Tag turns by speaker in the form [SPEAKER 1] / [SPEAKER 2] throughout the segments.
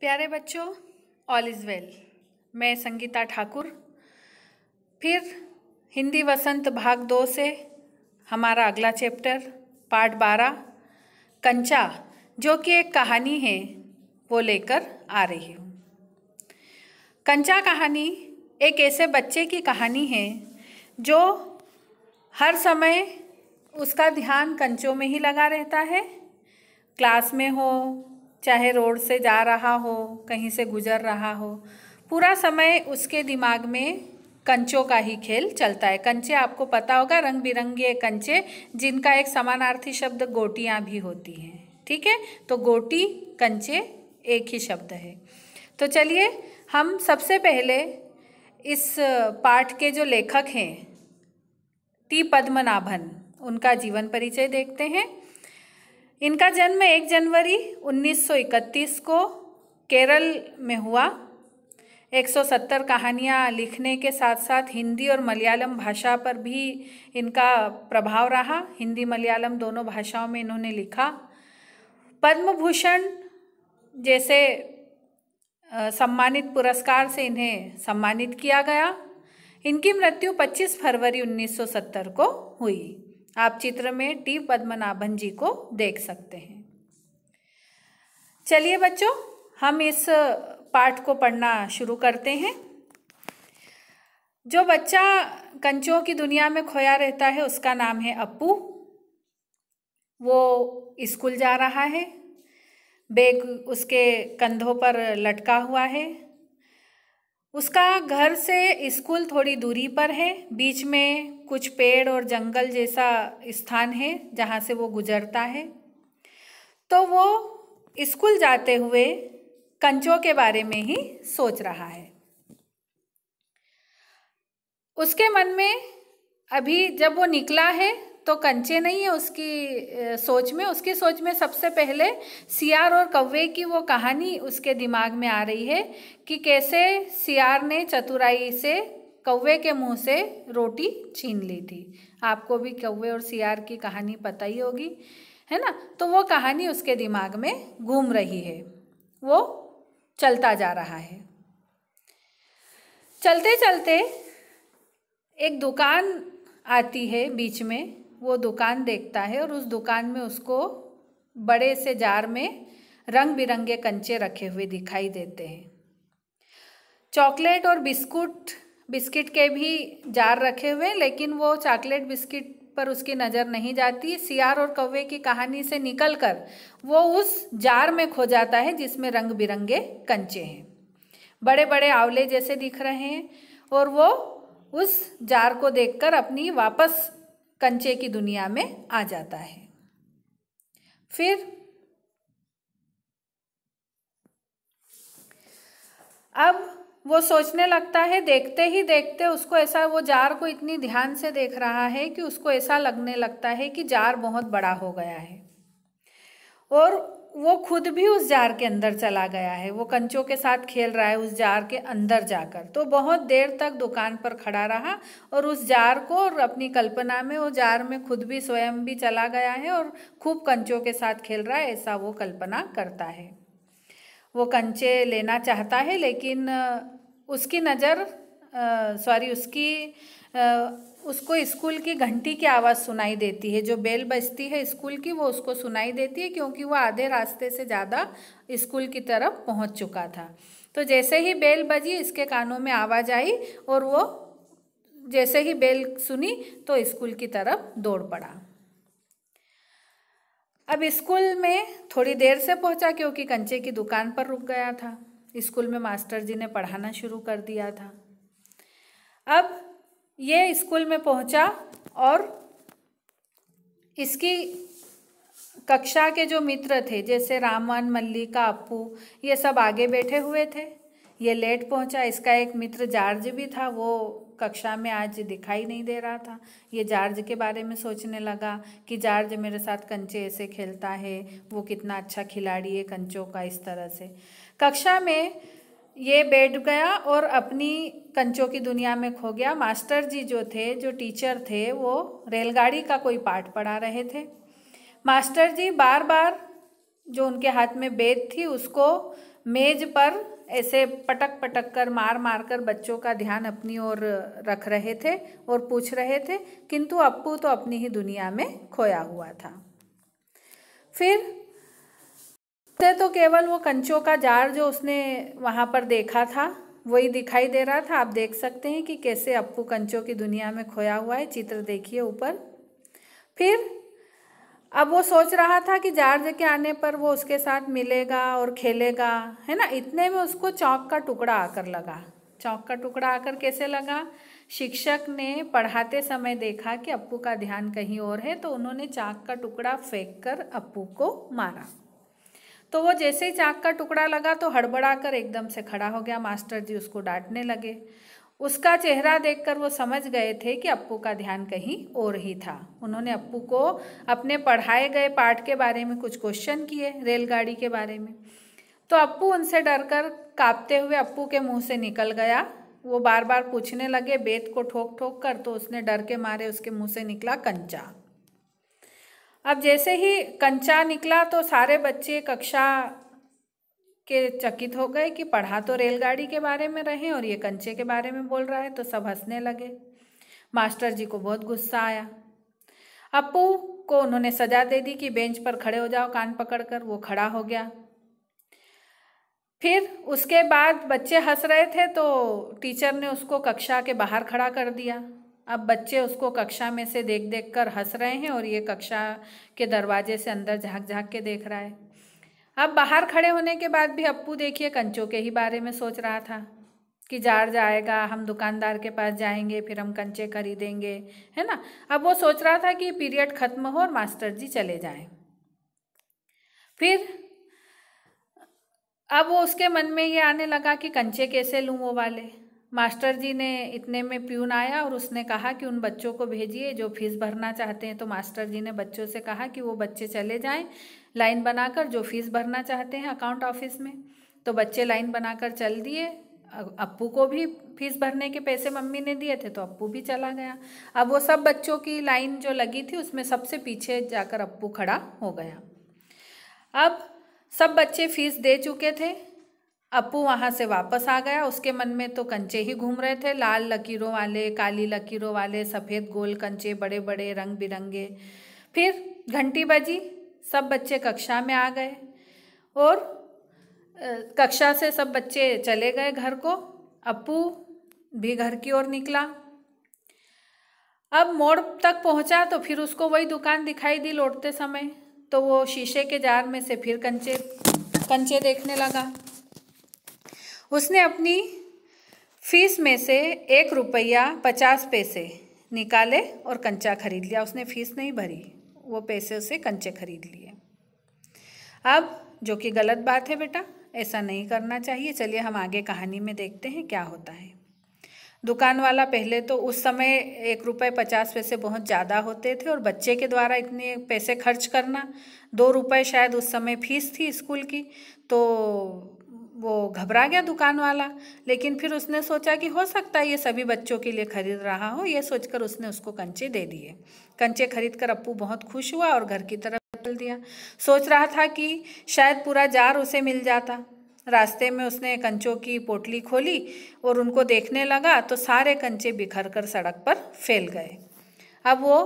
[SPEAKER 1] प्यारे बच्चों all is well मैं संगीता ठाकुर फिर हिंदी वसंत भाग दो से हमारा अगला चैप्टर पार्ट बारह कंचा जो कि एक कहानी है वो लेकर आ रही हूँ कंचा कहानी एक ऐसे बच्चे की कहानी है जो हर समय उसका ध्यान कंचों में ही लगा रहता है क्लास में हो चाहे रोड से जा रहा हो कहीं से गुजर रहा हो पूरा समय उसके दिमाग में कंचों का ही खेल चलता है कंचे आपको पता होगा रंग बिरंगे कंचे जिनका एक समानार्थी शब्द गोटियाँ भी होती हैं ठीक है तो गोटी कंचे एक ही शब्द है तो चलिए हम सबसे पहले इस पाठ के जो लेखक हैं टी पद्मनाभन उनका जीवन परिचय देखते हैं इनका जन्म 1 जनवरी 1931 को केरल में हुआ 170 कहानियाँ लिखने के साथ साथ हिंदी और मलयालम भाषा पर भी इनका प्रभाव रहा हिंदी मलयालम दोनों भाषाओं में इन्होंने लिखा पद्म भूषण जैसे सम्मानित पुरस्कार से इन्हें सम्मानित किया गया इनकी मृत्यु 25 फरवरी 1970 को हुई आप चित्र में टी पद्मनाभन जी को देख सकते हैं चलिए बच्चों हम इस पाठ को पढ़ना शुरू करते हैं जो बच्चा कंचों की दुनिया में खोया रहता है उसका नाम है अप्पू वो स्कूल जा रहा है बैग उसके कंधों पर लटका हुआ है उसका घर से स्कूल थोड़ी दूरी पर है बीच में कुछ पेड़ और जंगल जैसा स्थान है जहाँ से वो गुजरता है तो वो स्कूल जाते हुए कंचों के बारे में ही सोच रहा है उसके मन में अभी जब वो निकला है तो कंचे नहीं है उसकी सोच में उसकी सोच में सबसे पहले सियार और कौवे की वो कहानी उसके दिमाग में आ रही है कि कैसे सियार ने चतुराई से कौवे के मुंह से रोटी छीन ली थी आपको भी कौवे और सियार की कहानी पता ही होगी है ना तो वो कहानी उसके दिमाग में घूम रही है वो चलता जा रहा है चलते चलते एक दुकान आती है बीच में वो दुकान देखता है और उस दुकान में उसको बड़े से जार में रंग बिरंगे कंचे रखे हुए दिखाई देते हैं चॉकलेट और बिस्कुट बिस्किट के भी जार रखे हुए लेकिन वो चॉकलेट बिस्किट पर उसकी नज़र नहीं जाती सियार और कौवे की कहानी से निकलकर वो उस जार में खो जाता है जिसमें रंग बिरंगे कंचे हैं बड़े बड़े आंवले जैसे दिख रहे हैं और वो उस जार को देखकर अपनी वापस कंचे की दुनिया में आ जाता है फिर अब वो सोचने लगता है देखते ही देखते उसको ऐसा वो जार को इतनी ध्यान से देख रहा है कि उसको ऐसा लगने लगता है कि जार बहुत बड़ा हो गया है और वो खुद भी उस जार के अंदर चला गया है वो कंचों के साथ खेल रहा है उस जार के अंदर जाकर तो बहुत देर तक दुकान पर खड़ा रहा और उस जार को और अपनी कल्पना में वो जार में खुद भी स्वयं भी चला गया है और खूब कंचों के साथ खेल रहा है ऐसा वो कल्पना करता है वो कंचे लेना चाहता है लेकिन उसकी नज़र सॉरी उसकी आ, उसको स्कूल की घंटी की आवाज़ सुनाई देती है जो बेल बजती है स्कूल की वो उसको सुनाई देती है क्योंकि वह आधे रास्ते से ज़्यादा स्कूल की तरफ पहुंच चुका था तो जैसे ही बेल बजी इसके कानों में आवाज़ आई और वो जैसे ही बेल सुनी तो स्कूल की तरफ दौड़ पड़ा अब स्कूल में थोड़ी देर से पहुंचा क्योंकि कंचे की दुकान पर रुक गया था स्कूल में मास्टर जी ने पढ़ाना शुरू कर दिया था अब ये स्कूल में पहुंचा और इसकी कक्षा के जो मित्र थे जैसे रामन मल्लिका अप्पू ये सब आगे बैठे हुए थे ये लेट पहुंचा इसका एक मित्र जार्ज भी था वो कक्षा में आज दिखाई नहीं दे रहा था ये जार्ज के बारे में सोचने लगा कि जार्ज मेरे साथ कंचे ऐसे खेलता है वो कितना अच्छा खिलाड़ी है कंचों का इस तरह से कक्षा में ये बैठ गया और अपनी कंचों की दुनिया में खो गया मास्टर जी जो थे जो टीचर थे वो रेलगाड़ी का कोई पाठ पढ़ा रहे थे मास्टर जी बार बार जो उनके हाथ में बेद थी उसको मेज पर ऐसे पटक पटक कर मार मार कर बच्चों का ध्यान अपनी ओर रख रहे थे और पूछ रहे थे किंतु अप्पू तो अपनी ही दुनिया में खोया हुआ था फिर से तो केवल वो कंचों का जार जो उसने वहाँ पर देखा था वही दिखाई दे रहा था आप देख सकते हैं कि कैसे अप्पू कंचों की दुनिया में खोया हुआ है चित्र देखिए ऊपर फिर अब वो सोच रहा था कि जार्ज के आने पर वो उसके साथ मिलेगा और खेलेगा है ना इतने में उसको चौक का टुकड़ा आकर लगा चौक का टुकड़ा आकर कैसे लगा शिक्षक ने पढ़ाते समय देखा कि अप्पू का ध्यान कहीं और है तो उन्होंने चाक का टुकड़ा फेंक कर अप्पू को मारा तो वो जैसे ही चाक का टुकड़ा लगा तो हड़बड़ा कर एकदम से खड़ा हो गया मास्टर जी उसको डांटने लगे उसका चेहरा देखकर वो समझ गए थे कि अप्पू का ध्यान कहीं और ही था उन्होंने अप्पू को अपने पढ़ाए गए पाठ के बारे में कुछ क्वेश्चन किए रेलगाड़ी के बारे में तो अप्पू उनसे डरकर कांपते हुए अप्पू के मुंह से निकल गया वो बार बार पूछने लगे बेत को ठोक ठोक कर तो उसने डर के मारे उसके मुंह से निकला कंचा अब जैसे ही कंचा निकला तो सारे बच्चे कक्षा के चकित हो गए कि पढ़ा तो रेलगाड़ी के बारे में रहे और ये कंचे के बारे में बोल रहा है तो सब हंसने लगे मास्टर जी को बहुत गुस्सा आया अपू को उन्होंने सजा दे दी कि बेंच पर खड़े हो जाओ कान पकड़कर वो खड़ा हो गया फिर उसके बाद बच्चे हंस रहे थे तो टीचर ने उसको कक्षा के बाहर खड़ा कर दिया अब बच्चे उसको कक्षा में से देख देख कर हंस रहे हैं और ये कक्षा के दरवाजे से अंदर झाँक झाँक के देख रहा है अब बाहर खड़े होने के बाद भी अप्पू देखिए कंचों के ही बारे में सोच रहा था कि जार जाएगा हम दुकानदार के पास जाएंगे फिर हम कंचे खरीदेंगे है ना अब वो सोच रहा था कि पीरियड ख़त्म हो और मास्टर जी चले जाएं फिर अब वो उसके मन में ये आने लगा कि कंचे कैसे लूँ वो वाले मास्टर जी ने इतने में प्यून आया और उसने कहा कि उन बच्चों को भेजिए जो फीस भरना चाहते हैं तो मास्टर जी ने बच्चों से कहा कि वो बच्चे चले जाएं लाइन बनाकर जो फीस भरना चाहते हैं अकाउंट ऑफिस में तो बच्चे लाइन बनाकर चल दिए अप्पू को भी फीस भरने के पैसे मम्मी ने दिए थे तो अप्पू भी चला गया अब वो सब बच्चों की लाइन जो लगी थी उसमें सबसे पीछे जाकर अप्पू खड़ा हो गया अब सब बच्चे फीस दे चुके थे अपू वहाँ से वापस आ गया उसके मन में तो कंचे ही घूम रहे थे लाल लकीरों वाले काली लकीरों वाले सफ़ेद गोल कंचे बड़े बड़े रंग बिरंगे फिर घंटी बजी सब बच्चे कक्षा में आ गए और कक्षा से सब बच्चे चले गए घर को अपू भी घर की ओर निकला अब मोड़ तक पहुंचा तो फिर उसको वही दुकान दिखाई दी लौटते समय तो वो शीशे के जार में से फिर कंचे कंचे देखने लगा उसने अपनी फीस में से एक रुपया पचास पैसे निकाले और कंचा खरीद लिया उसने फीस नहीं भरी वो पैसे उसे कंचे खरीद लिए अब जो कि गलत बात है बेटा ऐसा नहीं करना चाहिए चलिए हम आगे कहानी में देखते हैं क्या होता है दुकान वाला पहले तो उस समय एक रुपये पचास पैसे बहुत ज़्यादा होते थे और बच्चे के द्वारा इतने पैसे खर्च करना दो रुपये शायद उस समय फीस थी स्कूल की तो वो घबरा गया दुकान वाला लेकिन फिर उसने सोचा कि हो सकता है ये सभी बच्चों के लिए खरीद रहा हो ये सोचकर उसने उसको कंचे दे दिए कंचे खरीद कर अप्पू बहुत खुश हुआ और घर की तरफ चल दिया सोच रहा था कि शायद पूरा जार उसे मिल जाता रास्ते में उसने कंचों की पोटली खोली और उनको देखने लगा तो सारे कंचे बिखर कर सड़क पर फैल गए अब वो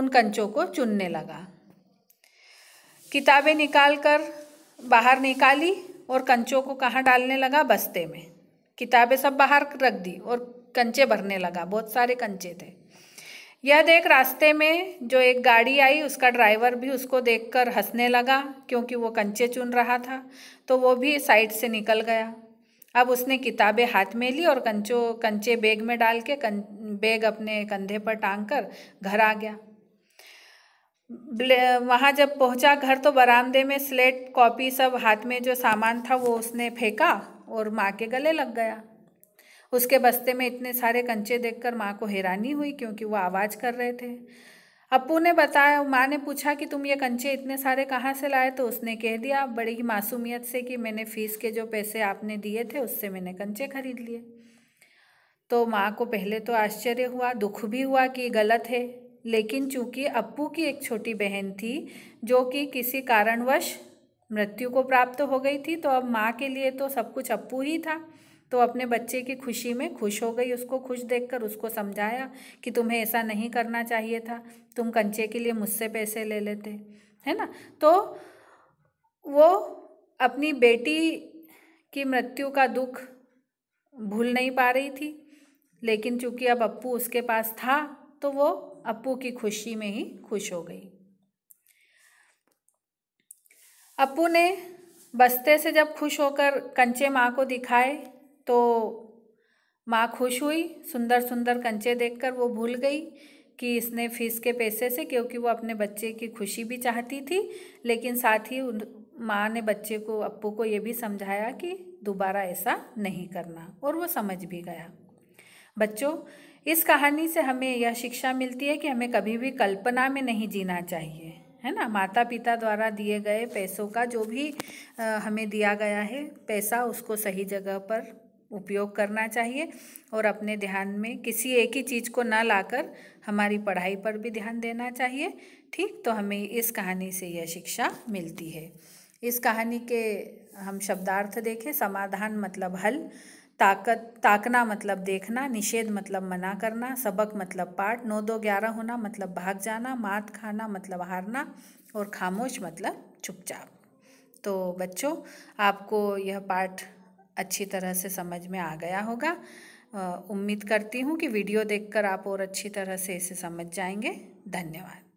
[SPEAKER 1] उन कंचों को चुनने लगा किताबें निकाल कर बाहर निकाली और कंचों को कहाँ डालने लगा बस्ते में किताबें सब बाहर रख दी और कंचे भरने लगा बहुत सारे कंचे थे यह देख रास्ते में जो एक गाड़ी आई उसका ड्राइवर भी उसको देखकर हंसने लगा क्योंकि वो कंचे चुन रहा था तो वो भी साइड से निकल गया अब उसने किताबें हाथ में ली और कंचो कंचे बैग में डाल के कं, बैग अपने कंधे पर टांग कर घर आ गया वहाँ जब पहुँचा घर तो बरामदे में स्लेट कॉपी सब हाथ में जो सामान था वो उसने फेंका और माँ के गले लग गया उसके बस्ते में इतने सारे कंचे देखकर माँ को हैरानी हुई क्योंकि वो आवाज़ कर रहे थे अपू ने बताया माँ ने पूछा कि तुम ये कंचे इतने सारे कहाँ से लाए तो उसने कह दिया बड़ी ही मासूमियत से कि मैंने फ़ीस के जो पैसे आपने दिए थे उससे मैंने कंचे खरीद लिए तो माँ को पहले तो आश्चर्य हुआ दुख भी हुआ कि गलत है लेकिन चूंकि अप्पू की एक छोटी बहन थी जो कि किसी कारणवश मृत्यु को प्राप्त हो गई थी तो अब माँ के लिए तो सब कुछ अप्पू ही था तो अपने बच्चे की खुशी में खुश हो गई उसको खुश देखकर उसको समझाया कि तुम्हें ऐसा नहीं करना चाहिए था तुम कंचे के लिए मुझसे पैसे ले लेते है ना तो वो अपनी बेटी की मृत्यु का दुख भूल नहीं पा रही थी लेकिन चूंकि अब अप्पू उसके पास था तो वो अप्पू की खुशी में ही खुश हो गई अप्पू ने बस्ते से जब खुश होकर कंचे माँ को दिखाए तो माँ खुश हुई सुंदर सुंदर कंचे देखकर वो भूल गई कि इसने फीस के पैसे से क्योंकि वो अपने बच्चे की खुशी भी चाहती थी लेकिन साथ ही उन माँ ने बच्चे को अप्पू को ये भी समझाया कि दोबारा ऐसा नहीं करना और वो समझ भी गया बच्चों इस कहानी से हमें यह शिक्षा मिलती है कि हमें कभी भी कल्पना में नहीं जीना चाहिए है ना माता पिता द्वारा दिए गए पैसों का जो भी हमें दिया गया है पैसा उसको सही जगह पर उपयोग करना चाहिए और अपने ध्यान में किसी एक ही चीज़ को ना लाकर हमारी पढ़ाई पर भी ध्यान देना चाहिए ठीक तो हमें इस कहानी से यह शिक्षा मिलती है इस कहानी के हम शब्दार्थ देखें समाधान मतलब हल ताकत ताकना मतलब देखना निषेध मतलब मना करना सबक मतलब पाठ नौ दो ग्यारह होना मतलब भाग जाना मात खाना मतलब हारना और खामोश मतलब चुपचाप तो बच्चों आपको यह पाठ अच्छी तरह से समझ में आ गया होगा उम्मीद करती हूँ कि वीडियो देखकर आप और अच्छी तरह से इसे समझ जाएंगे धन्यवाद